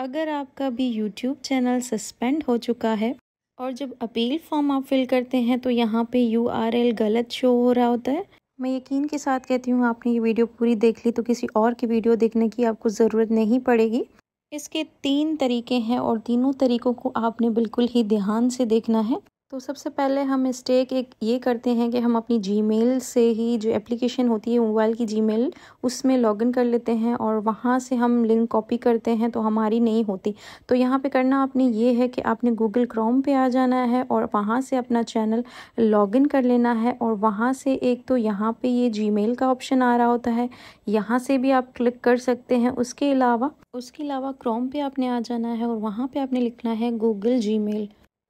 अगर आपका भी यूट्यूब चैनल सस्पेंड हो चुका है और जब अपील फॉर्म आप फिल करते हैं तो यहाँ पे यू आर एल गलत शो हो रहा होता है मैं यकीन के साथ कहती हूँ आपने ये वीडियो पूरी देख ली तो किसी और की वीडियो देखने की आपको ज़रूरत नहीं पड़ेगी इसके तीन तरीके हैं और तीनों तरीकों को आपने बिल्कुल ही ध्यान से देखना है तो सबसे पहले हम मिस्टेक एक ये करते हैं कि हम अपनी जीमेल से ही जो एप्लीकेशन होती है मोबाइल की जीमेल उसमें लॉगिन कर लेते हैं और वहाँ से हम लिंक कॉपी करते हैं तो हमारी नहीं होती तो यहाँ पे करना आपने ये है कि आपने गूगल क्रोम पे आ जाना है और वहाँ से अपना चैनल लॉगिन कर लेना है और वहाँ से एक तो यहाँ पर ये जी का ऑप्शन आ रहा होता है यहाँ से भी आप क्लिक कर सकते हैं उसके अलावा उसके अलावा क्रोम पर आपने आ जाना है और वहाँ पर आपने लिखना है गूगल जी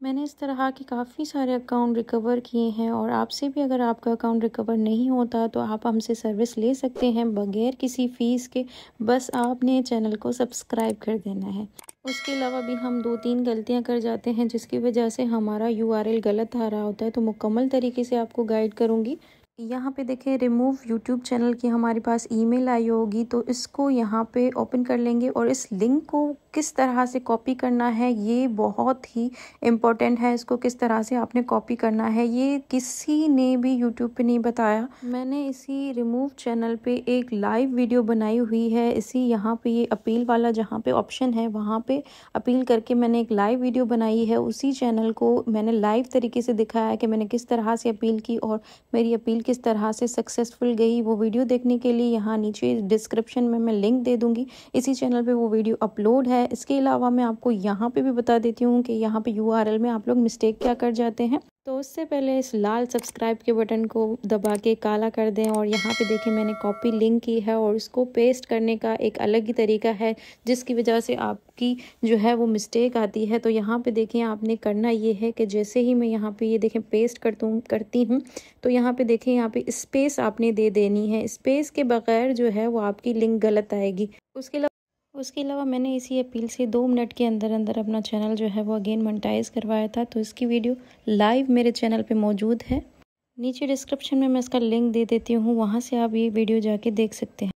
मैंने इस तरह के काफ़ी सारे अकाउंट रिकवर किए हैं और आपसे भी अगर आपका अकाउंट रिकवर नहीं होता तो आप हमसे सर्विस ले सकते हैं बगैर किसी फ़ीस के बस आपने चैनल को सब्सक्राइब कर देना है उसके अलावा भी हम दो तीन गलतियां कर जाते हैं जिसकी वजह से हमारा यूआरएल गलत आ रहा होता है तो मुकम्मल तरीके से आपको गाइड करूँगी यहाँ पे देखें रिमूव यूट्यूब चैनल की हमारे पास ईमेल आई होगी तो इसको यहाँ पे ओपन कर लेंगे और इस लिंक को किस तरह से कॉपी करना है ये बहुत ही इम्पोर्टेंट है इसको किस तरह से आपने कॉपी करना है ये किसी ने भी यूट्यूब पे नहीं बताया मैंने इसी रिमूव चैनल पे एक लाइव वीडियो बनाई हुई है इसी यहाँ पे ये अपील वाला जहाँ पे ऑप्शन है वहाँ पे अपील करके मैंने एक लाइव वीडियो बनाई है उसी चैनल को मैंने लाइव तरीके से दिखाया है कि मैंने किस तरह से अपील की और मेरी अपील किस तरह से सक्सेसफुल गई वो वीडियो देखने के लिए यहाँ नीचे डिस्क्रिप्शन में मैं लिंक दे दूँगी इसी चैनल पर वो वीडियो अपलोड है इसके अलावा मैं आपको यहाँ पर भी बता देती हूँ कि यहाँ पर यू में आप लोग मिस्टेक क्या कर जाते हैं तो उससे पहले इस लाल सब्सक्राइब के बटन को दबा के काला कर दें और यहाँ पे देखिए मैंने कॉपी लिंक की है और उसको पेस्ट करने का एक अलग ही तरीका है जिसकी वजह से आपकी जो है वो मिस्टेक आती है तो यहाँ पे देखिए आपने करना ये है कि जैसे ही मैं यहाँ पे ये यह देखें पेस्ट कर दूँ करती हूँ तो यहाँ पर देखें यहाँ पर स्पेस आपने दे देनी है स्पेस के बगैर जो है वो आपकी लिंक गलत आएगी उसके अलावा उसके अलावा मैंने इसी अपील से दो मिनट के अंदर अंदर अपना चैनल जो है वो अगेन मोनिटाइज करवाया था तो इसकी वीडियो लाइव मेरे चैनल पे मौजूद है नीचे डिस्क्रिप्शन में मैं इसका लिंक दे देती हूँ वहाँ से आप ये वीडियो जाके देख सकते हैं